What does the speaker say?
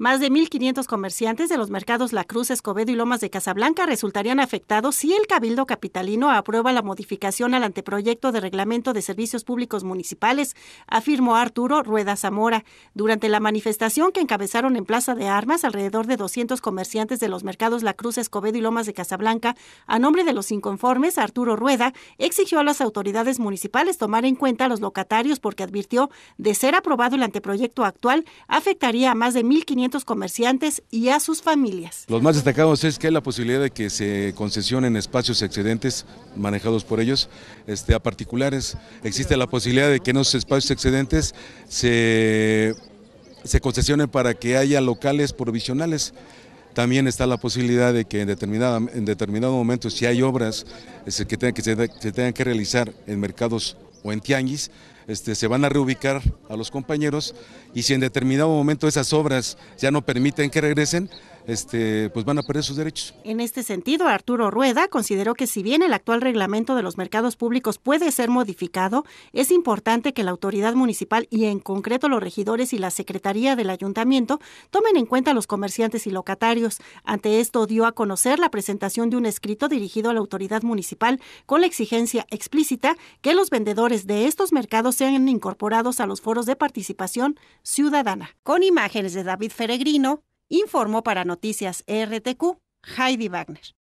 Más de 1.500 comerciantes de los mercados La Cruz, Escobedo y Lomas de Casablanca resultarían afectados si el Cabildo Capitalino aprueba la modificación al anteproyecto de reglamento de servicios públicos municipales, afirmó Arturo Rueda Zamora. Durante la manifestación que encabezaron en Plaza de Armas, alrededor de 200 comerciantes de los mercados La Cruz, Escobedo y Lomas de Casablanca, a nombre de los inconformes, Arturo Rueda exigió a las autoridades municipales tomar en cuenta a los locatarios porque advirtió de ser aprobado el anteproyecto actual afectaría a más de 1.500 comerciantes y a sus familias. Los más destacados es que hay la posibilidad de que se concesionen espacios excedentes manejados por ellos este, a particulares. Existe la posibilidad de que en esos espacios excedentes se, se concesionen para que haya locales provisionales. También está la posibilidad de que en, determinada, en determinado momento, si hay obras este, que, tengan, que se tengan que realizar en mercados o en tianguis, este, se van a reubicar a los compañeros y si en determinado momento esas obras ya no permiten que regresen, este, pues van a perder sus derechos. En este sentido, Arturo Rueda consideró que si bien el actual reglamento de los mercados públicos puede ser modificado, es importante que la autoridad municipal y en concreto los regidores y la Secretaría del Ayuntamiento tomen en cuenta a los comerciantes y locatarios. Ante esto dio a conocer la presentación de un escrito dirigido a la autoridad municipal con la exigencia explícita que los vendedores de estos mercados sean incorporados a los foros de participación ciudadana. Con imágenes de David Feregrino, informó para Noticias RTQ Heidi Wagner.